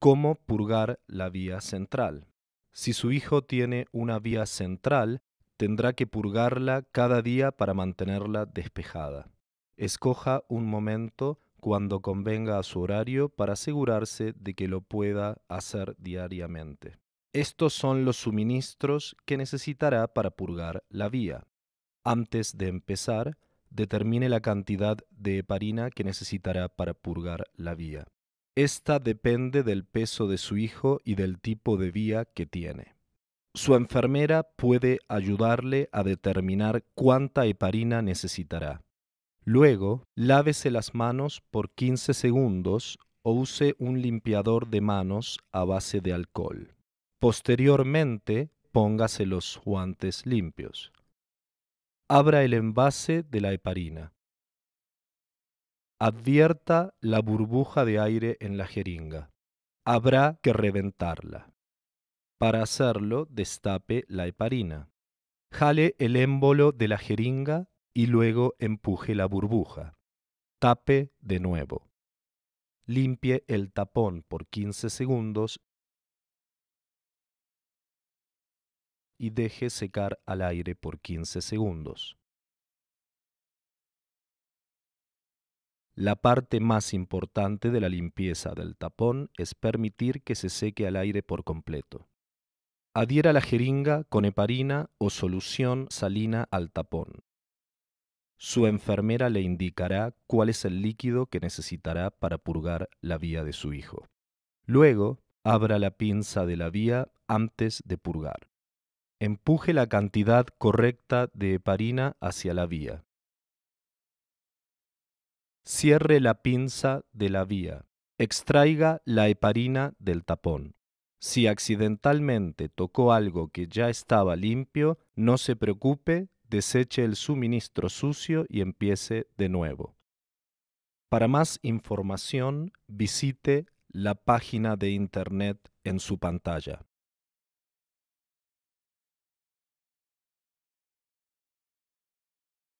cómo purgar la vía central. Si su hijo tiene una vía central, tendrá que purgarla cada día para mantenerla despejada. Escoja un momento cuando convenga a su horario para asegurarse de que lo pueda hacer diariamente. Estos son los suministros que necesitará para purgar la vía. Antes de empezar, determine la cantidad de heparina que necesitará para purgar la vía. Esta depende del peso de su hijo y del tipo de vía que tiene. Su enfermera puede ayudarle a determinar cuánta heparina necesitará. Luego, lávese las manos por 15 segundos o use un limpiador de manos a base de alcohol. Posteriormente, póngase los guantes limpios. Abra el envase de la heparina. Advierta la burbuja de aire en la jeringa. Habrá que reventarla. Para hacerlo, destape la heparina. Jale el émbolo de la jeringa y luego empuje la burbuja. Tape de nuevo. Limpie el tapón por 15 segundos y deje secar al aire por 15 segundos. La parte más importante de la limpieza del tapón es permitir que se seque al aire por completo. Adhiera la jeringa con heparina o solución salina al tapón. Su enfermera le indicará cuál es el líquido que necesitará para purgar la vía de su hijo. Luego, abra la pinza de la vía antes de purgar. Empuje la cantidad correcta de heparina hacia la vía. Cierre la pinza de la vía. Extraiga la heparina del tapón. Si accidentalmente tocó algo que ya estaba limpio, no se preocupe, deseche el suministro sucio y empiece de nuevo. Para más información, visite la página de Internet en su pantalla.